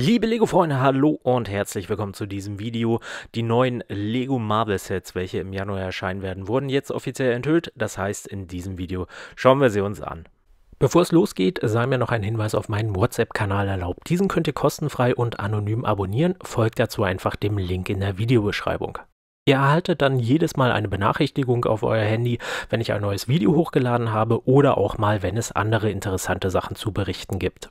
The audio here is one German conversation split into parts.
Liebe Lego-Freunde, hallo und herzlich willkommen zu diesem Video. Die neuen Lego Marvel Sets, welche im Januar erscheinen werden, wurden jetzt offiziell enthüllt. Das heißt, in diesem Video schauen wir sie uns an. Bevor es losgeht, sei mir noch ein Hinweis auf meinen WhatsApp-Kanal erlaubt. Diesen könnt ihr kostenfrei und anonym abonnieren. Folgt dazu einfach dem Link in der Videobeschreibung. Ihr erhaltet dann jedes Mal eine Benachrichtigung auf euer Handy, wenn ich ein neues Video hochgeladen habe oder auch mal, wenn es andere interessante Sachen zu berichten gibt.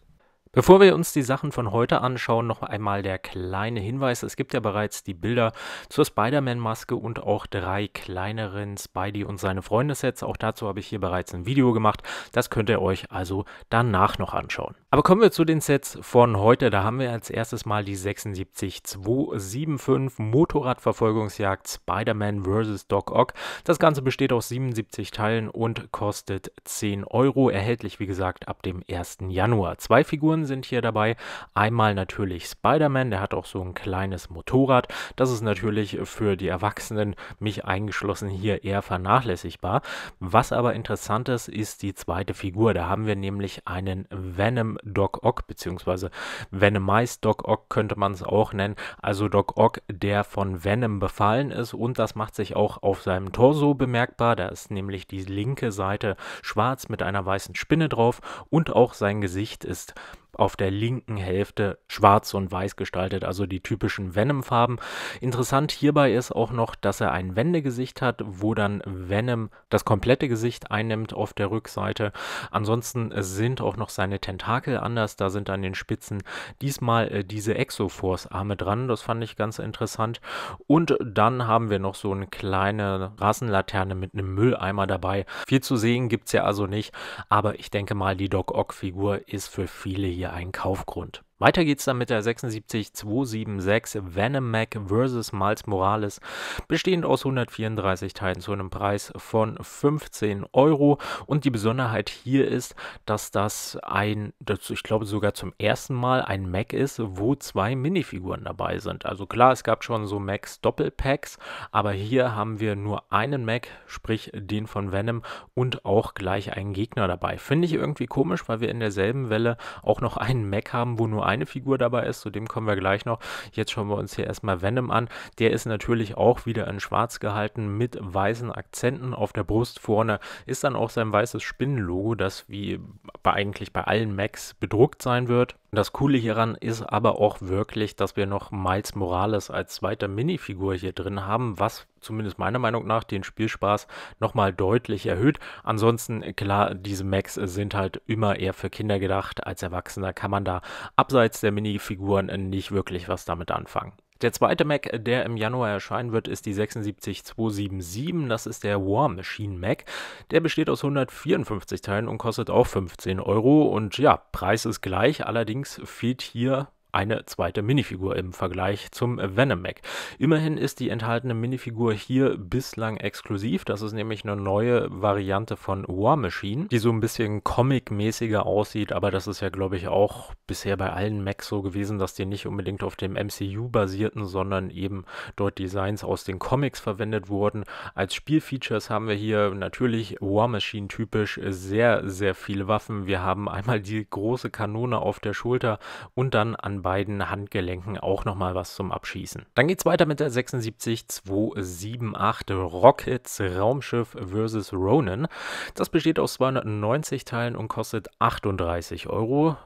Bevor wir uns die Sachen von heute anschauen, noch einmal der kleine Hinweis. Es gibt ja bereits die Bilder zur Spider-Man-Maske und auch drei kleineren Spidey und seine Freunde-Sets. Auch dazu habe ich hier bereits ein Video gemacht. Das könnt ihr euch also danach noch anschauen. Aber kommen wir zu den Sets von heute. Da haben wir als erstes mal die 76275 Motorradverfolgungsjagd Spider-Man vs. Doc Ock. Das Ganze besteht aus 77 Teilen und kostet 10 Euro. Erhältlich, wie gesagt, ab dem 1. Januar. Zwei Figuren sind hier dabei. Einmal natürlich Spider-Man, der hat auch so ein kleines Motorrad. Das ist natürlich für die Erwachsenen, mich eingeschlossen, hier eher vernachlässigbar. Was aber interessant ist, ist die zweite Figur. Da haben wir nämlich einen Venom Doc Ock, beziehungsweise Venomized Doc Ock könnte man es auch nennen. Also Doc Ock, der von Venom befallen ist und das macht sich auch auf seinem Torso bemerkbar. Da ist nämlich die linke Seite schwarz mit einer weißen Spinne drauf und auch sein Gesicht ist auf der linken Hälfte schwarz und weiß gestaltet, also die typischen Venom-Farben. Interessant hierbei ist auch noch, dass er ein Wendegesicht hat, wo dann Venom das komplette Gesicht einnimmt auf der Rückseite. Ansonsten sind auch noch seine Tentakel anders, da sind an den Spitzen diesmal äh, diese Exoforce-Arme dran, das fand ich ganz interessant. Und dann haben wir noch so eine kleine Rassenlaterne mit einem Mülleimer dabei. Viel zu sehen gibt es ja also nicht, aber ich denke mal, die Doc Ock-Figur ist für viele hier ein Kaufgrund. Weiter geht's dann mit der 76276 Venom Mac vs. Miles Morales, bestehend aus 134 Teilen zu einem Preis von 15 Euro. Und die Besonderheit hier ist, dass das ein, das ich glaube sogar zum ersten Mal ein Mac ist, wo zwei Minifiguren dabei sind. Also klar, es gab schon so Macs Doppelpacks, aber hier haben wir nur einen Mac, sprich den von Venom und auch gleich einen Gegner dabei. Finde ich irgendwie komisch, weil wir in derselben Welle auch noch einen Mac haben, wo nur eine Figur dabei ist, zu dem kommen wir gleich noch. Jetzt schauen wir uns hier erstmal Venom an. Der ist natürlich auch wieder in schwarz gehalten mit weißen Akzenten auf der Brust vorne. Ist dann auch sein weißes Spinnenlogo, das wie bei eigentlich bei allen Macs bedruckt sein wird. Das Coole hieran ist aber auch wirklich, dass wir noch Miles Morales als zweite Minifigur hier drin haben, was zumindest meiner Meinung nach den Spielspaß nochmal deutlich erhöht. Ansonsten, klar, diese Macs sind halt immer eher für Kinder gedacht. Als Erwachsener kann man da abseits der Minifiguren nicht wirklich was damit anfangen. Der zweite Mac, der im Januar erscheinen wird, ist die 76277. Das ist der War Machine Mac. Der besteht aus 154 Teilen und kostet auch 15 Euro. Und ja, Preis ist gleich. Allerdings fehlt hier eine zweite Minifigur im Vergleich zum Venom Mac. Immerhin ist die enthaltene Minifigur hier bislang exklusiv. Das ist nämlich eine neue Variante von War Machine, die so ein bisschen comic-mäßiger aussieht, aber das ist ja, glaube ich, auch bisher bei allen Macs so gewesen, dass die nicht unbedingt auf dem MCU basierten, sondern eben dort Designs aus den Comics verwendet wurden. Als Spielfeatures haben wir hier natürlich War Machine typisch sehr, sehr viele Waffen. Wir haben einmal die große Kanone auf der Schulter und dann an beiden Handgelenken auch nochmal was zum Abschießen. Dann geht's weiter mit der 76278 Rockets Raumschiff vs. Ronin. Das besteht aus 290 Teilen und kostet 38 Euro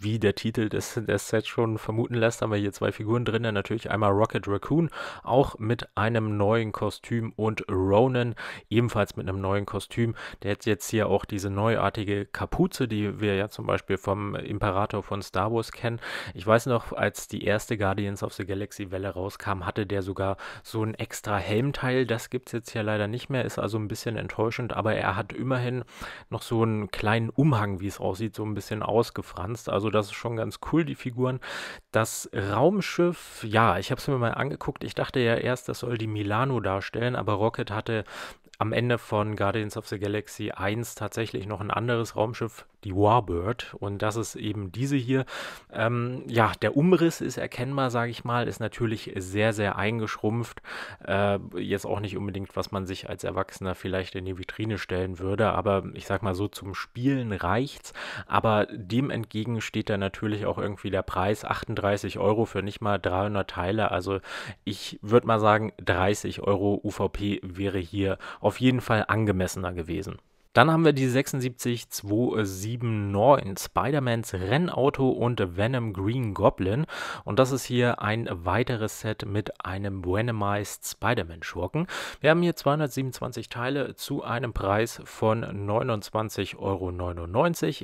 wie der Titel des, des Sets schon vermuten lässt, haben wir hier zwei Figuren drin. Natürlich einmal Rocket Raccoon, auch mit einem neuen Kostüm und Ronan, ebenfalls mit einem neuen Kostüm. Der hat jetzt hier auch diese neuartige Kapuze, die wir ja zum Beispiel vom Imperator von Star Wars kennen. Ich weiß noch, als die erste Guardians of the Galaxy Welle rauskam, hatte der sogar so ein extra Helmteil. Das gibt es jetzt hier leider nicht mehr, ist also ein bisschen enttäuschend, aber er hat immerhin noch so einen kleinen Umhang, wie es aussieht, so ein bisschen ausgefranst. Also also das ist schon ganz cool, die Figuren. Das Raumschiff, ja, ich habe es mir mal angeguckt. Ich dachte ja erst, das soll die Milano darstellen, aber Rocket hatte am Ende von Guardians of the Galaxy 1 tatsächlich noch ein anderes Raumschiff die Warbird. Und das ist eben diese hier. Ähm, ja, der Umriss ist erkennbar, sage ich mal, ist natürlich sehr, sehr eingeschrumpft. Äh, jetzt auch nicht unbedingt, was man sich als Erwachsener vielleicht in die Vitrine stellen würde, aber ich sage mal so, zum Spielen reicht's. Aber dem entgegen steht da natürlich auch irgendwie der Preis 38 Euro für nicht mal 300 Teile. Also ich würde mal sagen, 30 Euro UVP wäre hier auf jeden Fall angemessener gewesen. Dann haben wir die 76279 Spider-Mans Rennauto und Venom Green Goblin. Und das ist hier ein weiteres Set mit einem Venomized Spider-Man-Schurken. Wir haben hier 227 Teile zu einem Preis von 29,99 Euro.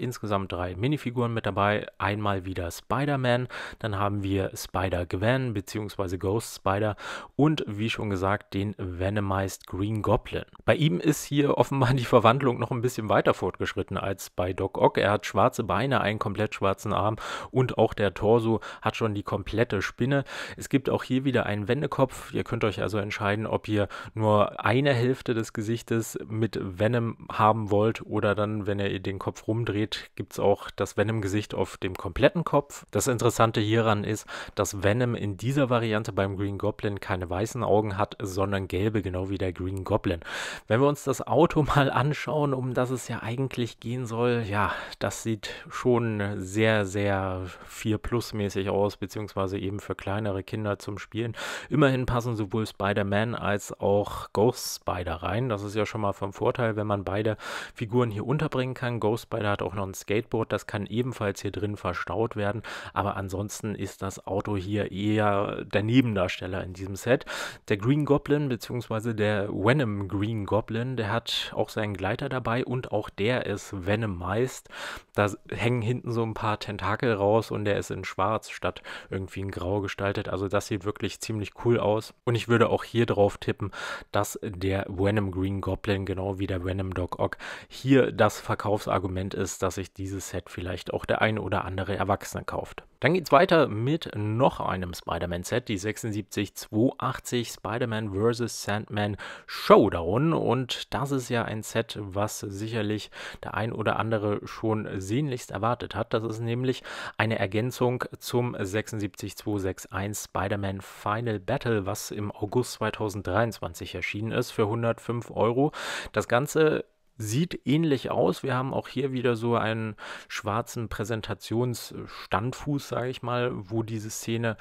Insgesamt drei Minifiguren mit dabei. Einmal wieder Spider-Man, dann haben wir Spider-Gwen bzw. Ghost Spider und wie schon gesagt den Venomized Green Goblin. Bei ihm ist hier offenbar die Verwandlung Entwicklung noch ein bisschen weiter fortgeschritten als bei Doc Ock. Er hat schwarze Beine, einen komplett schwarzen Arm und auch der Torso hat schon die komplette Spinne. Es gibt auch hier wieder einen Wendekopf. Ihr könnt euch also entscheiden, ob ihr nur eine Hälfte des Gesichtes mit Venom haben wollt oder dann, wenn ihr den Kopf rumdreht, gibt es auch das Venom-Gesicht auf dem kompletten Kopf. Das Interessante hieran ist, dass Venom in dieser Variante beim Green Goblin keine weißen Augen hat, sondern gelbe, genau wie der Green Goblin. Wenn wir uns das Auto mal anschauen, Vertrauen, um das es ja eigentlich gehen soll, ja, das sieht schon sehr, sehr 4 plus mäßig aus, beziehungsweise eben für kleinere Kinder zum Spielen. Immerhin passen sowohl Spider-Man als auch Ghost Spider rein. Das ist ja schon mal vom Vorteil, wenn man beide Figuren hier unterbringen kann. Ghost Spider hat auch noch ein Skateboard, das kann ebenfalls hier drin verstaut werden. Aber ansonsten ist das Auto hier eher der Nebendarsteller in diesem Set. Der Green Goblin, beziehungsweise der Venom Green Goblin, der hat auch seinen Gleiter da dabei und auch der ist Venom meist. Da hängen hinten so ein paar Tentakel raus und der ist in schwarz statt irgendwie in grau gestaltet. Also das sieht wirklich ziemlich cool aus. Und ich würde auch hier drauf tippen, dass der Venom Green Goblin, genau wie der Venom Dog Ock, hier das Verkaufsargument ist, dass sich dieses Set vielleicht auch der ein oder andere Erwachsene kauft. Dann geht es weiter mit noch einem Spider-Man-Set, die 76280 Spider-Man vs. Sandman Showdown. Und das ist ja ein Set, was was sicherlich der ein oder andere schon sehnlichst erwartet hat. Das ist nämlich eine Ergänzung zum 76261 Spider-Man Final Battle, was im August 2023 erschienen ist für 105 Euro. Das Ganze sieht ähnlich aus. Wir haben auch hier wieder so einen schwarzen Präsentationsstandfuß, sage ich mal, wo diese Szene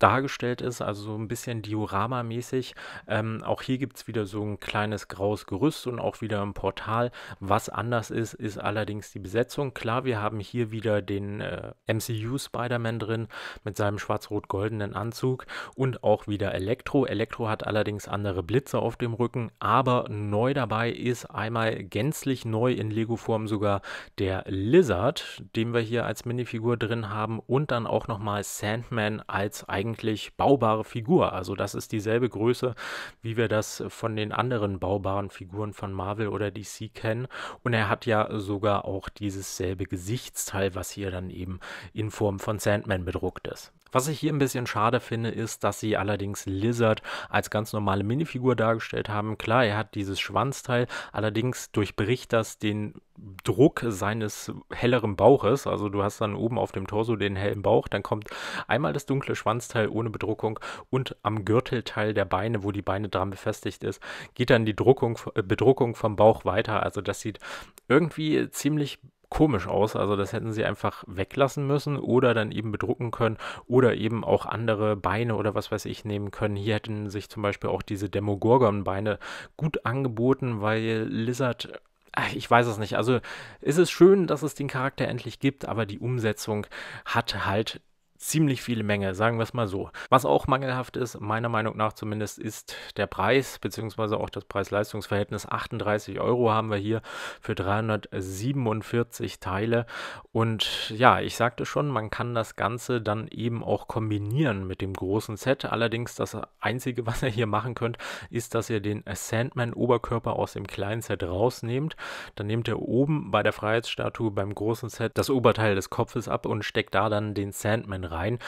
dargestellt ist, also so ein bisschen dioramamäßig. Ähm, auch hier gibt es wieder so ein kleines graues Gerüst und auch wieder ein Portal. Was anders ist, ist allerdings die Besetzung. Klar, wir haben hier wieder den äh, MCU Spider-Man drin mit seinem schwarz-rot-goldenen Anzug und auch wieder Elektro. Elektro hat allerdings andere Blitze auf dem Rücken, aber neu dabei ist einmal gänzlich neu in Lego-Form sogar der Lizard, den wir hier als Minifigur drin haben und dann auch nochmal Sandman als Eigen eigentlich baubare Figur. Also das ist dieselbe Größe, wie wir das von den anderen baubaren Figuren von Marvel oder DC kennen. Und er hat ja sogar auch dieses selbe Gesichtsteil, was hier dann eben in Form von Sandman bedruckt ist. Was ich hier ein bisschen schade finde, ist, dass sie allerdings Lizard als ganz normale Minifigur dargestellt haben. Klar, er hat dieses Schwanzteil, allerdings durchbricht das den Druck seines helleren Bauches. Also du hast dann oben auf dem Torso den hellen Bauch, dann kommt einmal das dunkle Schwanzteil Oberteil ohne Bedruckung und am Gürtelteil der Beine, wo die Beine dran befestigt ist, geht dann die Druckung, äh, Bedruckung vom Bauch weiter. Also das sieht irgendwie ziemlich komisch aus. Also das hätten sie einfach weglassen müssen oder dann eben bedrucken können oder eben auch andere Beine oder was weiß ich nehmen können. Hier hätten sich zum Beispiel auch diese Demogorgon-Beine gut angeboten, weil Lizard ah, ich weiß es nicht. Also ist es schön, dass es den Charakter endlich gibt, aber die Umsetzung hat halt ziemlich viele Menge, sagen wir es mal so. Was auch mangelhaft ist, meiner Meinung nach zumindest, ist der Preis, beziehungsweise auch das Preis-Leistungs-Verhältnis. 38 Euro haben wir hier für 347 Teile. Und ja, ich sagte schon, man kann das Ganze dann eben auch kombinieren mit dem großen Set. Allerdings das Einzige, was ihr hier machen könnt, ist, dass ihr den Sandman-Oberkörper aus dem kleinen Set rausnehmt. Dann nehmt ihr oben bei der Freiheitsstatue beim großen Set das Oberteil des Kopfes ab und steckt da dann den Sandman rein.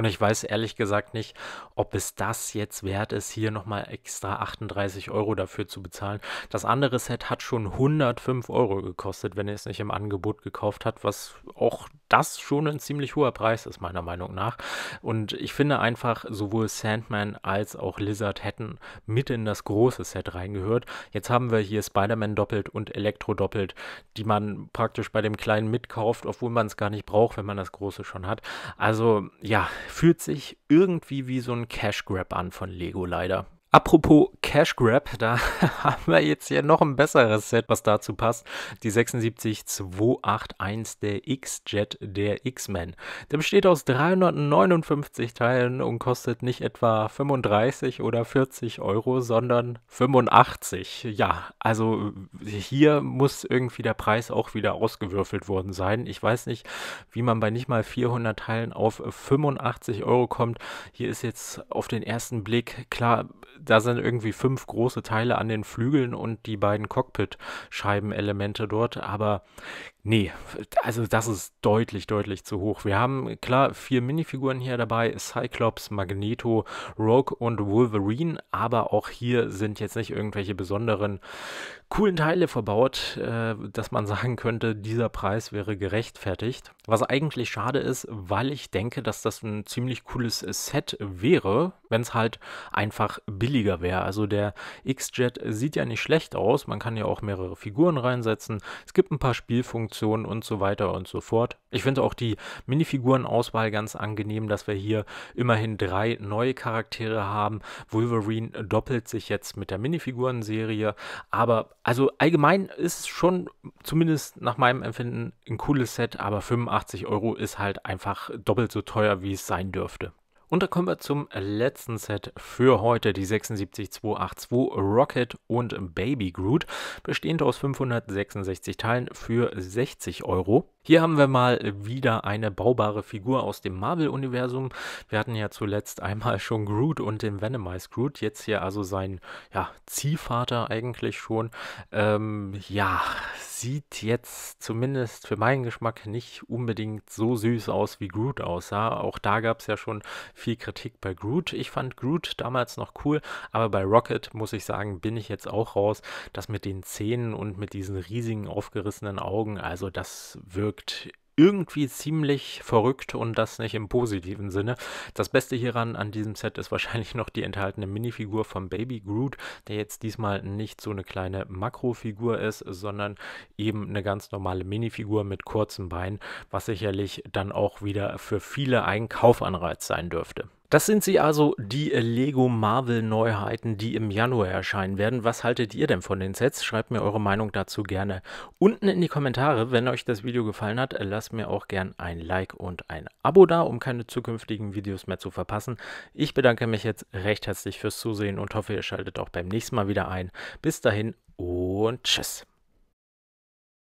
Und ich weiß ehrlich gesagt nicht, ob es das jetzt wert ist, hier nochmal extra 38 Euro dafür zu bezahlen. Das andere Set hat schon 105 Euro gekostet, wenn ihr es nicht im Angebot gekauft habt, was auch das schon ein ziemlich hoher Preis ist, meiner Meinung nach. Und ich finde einfach, sowohl Sandman als auch Lizard hätten mit in das große Set reingehört. Jetzt haben wir hier Spider-Man doppelt und Elektro doppelt, die man praktisch bei dem kleinen mitkauft, obwohl man es gar nicht braucht, wenn man das große schon hat. Also ja, fühlt sich irgendwie wie so ein Cash Grab an von Lego leider. Apropos Cash Grab, da haben wir jetzt hier noch ein besseres Set, was dazu passt. Die 76281 der X-Jet der X-Men. Der besteht aus 359 Teilen und kostet nicht etwa 35 oder 40 Euro, sondern 85. Ja, also äh, hier muss irgendwie der Preis auch wieder ausgewürfelt worden sein. Ich weiß nicht, wie man bei nicht mal 400 Teilen auf 85 Euro kommt. Hier ist jetzt auf den ersten Blick klar, da sind irgendwie fünf große Teile an den Flügeln und die beiden Cockpit-Scheibenelemente dort, aber Nee, also das ist deutlich, deutlich zu hoch. Wir haben klar vier Minifiguren hier dabei, Cyclops, Magneto, Rogue und Wolverine, aber auch hier sind jetzt nicht irgendwelche besonderen coolen Teile verbaut, äh, dass man sagen könnte, dieser Preis wäre gerechtfertigt. Was eigentlich schade ist, weil ich denke, dass das ein ziemlich cooles Set wäre, wenn es halt einfach billiger wäre. Also der X-Jet sieht ja nicht schlecht aus, man kann ja auch mehrere Figuren reinsetzen, es gibt ein paar Spielfunktionen, Funktionen und so weiter und so fort. Ich finde auch die Minifigurenauswahl ganz angenehm, dass wir hier immerhin drei neue Charaktere haben. Wolverine doppelt sich jetzt mit der Minifigurenserie, aber also allgemein ist schon zumindest nach meinem Empfinden ein cooles Set, aber 85 Euro ist halt einfach doppelt so teuer, wie es sein dürfte. Und da kommen wir zum letzten Set für heute, die 76282 Rocket und Baby Groot, bestehend aus 566 Teilen für 60 Euro. Hier haben wir mal wieder eine baubare Figur aus dem Marvel-Universum. Wir hatten ja zuletzt einmal schon Groot und den Venomize Groot, jetzt hier also sein ja, Ziehvater eigentlich schon. Ähm, ja, sieht jetzt zumindest für meinen Geschmack nicht unbedingt so süß aus, wie Groot aussah. Auch da gab es ja schon viel Kritik bei Groot. Ich fand Groot damals noch cool, aber bei Rocket, muss ich sagen, bin ich jetzt auch raus. Das mit den Zähnen und mit diesen riesigen aufgerissenen Augen, also das wirkt wirkt irgendwie ziemlich verrückt und das nicht im positiven Sinne. Das Beste hieran an diesem Set ist wahrscheinlich noch die enthaltene Minifigur von Baby Groot, der jetzt diesmal nicht so eine kleine Makrofigur ist, sondern eben eine ganz normale Minifigur mit kurzen Beinen, was sicherlich dann auch wieder für viele ein Kaufanreiz sein dürfte. Das sind sie also, die Lego Marvel Neuheiten, die im Januar erscheinen werden. Was haltet ihr denn von den Sets? Schreibt mir eure Meinung dazu gerne unten in die Kommentare. Wenn euch das Video gefallen hat, lasst mir auch gern ein Like und ein Abo da, um keine zukünftigen Videos mehr zu verpassen. Ich bedanke mich jetzt recht herzlich fürs Zusehen und hoffe, ihr schaltet auch beim nächsten Mal wieder ein. Bis dahin und tschüss.